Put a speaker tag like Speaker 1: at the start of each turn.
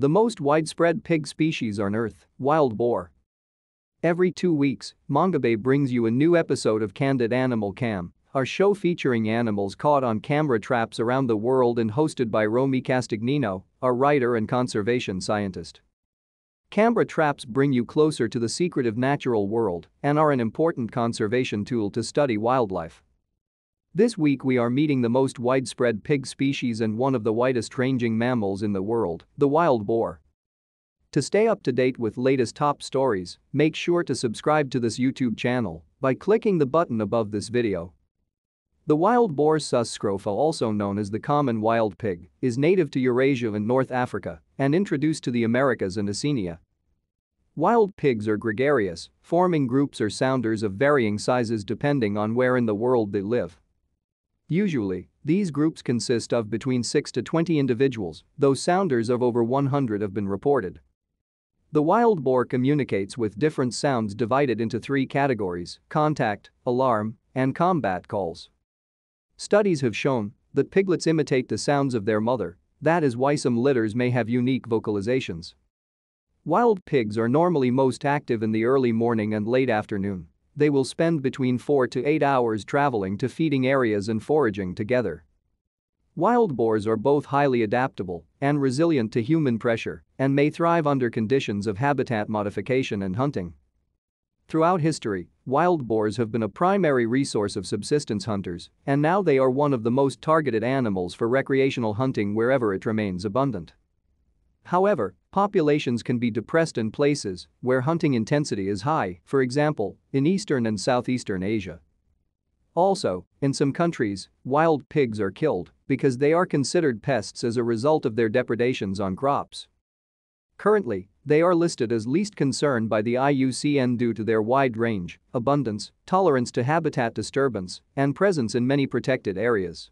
Speaker 1: The most widespread pig species on Earth, wild boar. Every two weeks, Mongabay brings you a new episode of Candid Animal Cam, our show featuring animals caught on camera traps around the world and hosted by Romy Castagnino, a writer and conservation scientist. Camera traps bring you closer to the secretive natural world and are an important conservation tool to study wildlife. This week we are meeting the most widespread pig species and one of the widest-ranging mammals in the world, the wild boar. To stay up to date with latest top stories, make sure to subscribe to this YouTube channel by clicking the button above this video. The wild boar Suscrofa also known as the common wild pig, is native to Eurasia and North Africa and introduced to the Americas and Oceania. Wild pigs are gregarious, forming groups or sounders of varying sizes depending on where in the world they live. Usually, these groups consist of between 6 to 20 individuals, though sounders of over 100 have been reported. The wild boar communicates with different sounds divided into three categories contact, alarm, and combat calls. Studies have shown that piglets imitate the sounds of their mother, that is why some litters may have unique vocalizations. Wild pigs are normally most active in the early morning and late afternoon, they will spend between 4 to 8 hours traveling to feeding areas and foraging together. Wild boars are both highly adaptable and resilient to human pressure and may thrive under conditions of habitat modification and hunting. Throughout history, wild boars have been a primary resource of subsistence hunters, and now they are one of the most targeted animals for recreational hunting wherever it remains abundant. However, populations can be depressed in places where hunting intensity is high, for example, in eastern and southeastern Asia. Also, in some countries, wild pigs are killed because they are considered pests as a result of their depredations on crops. Currently, they are listed as least concern by the IUCN due to their wide range, abundance, tolerance to habitat disturbance, and presence in many protected areas.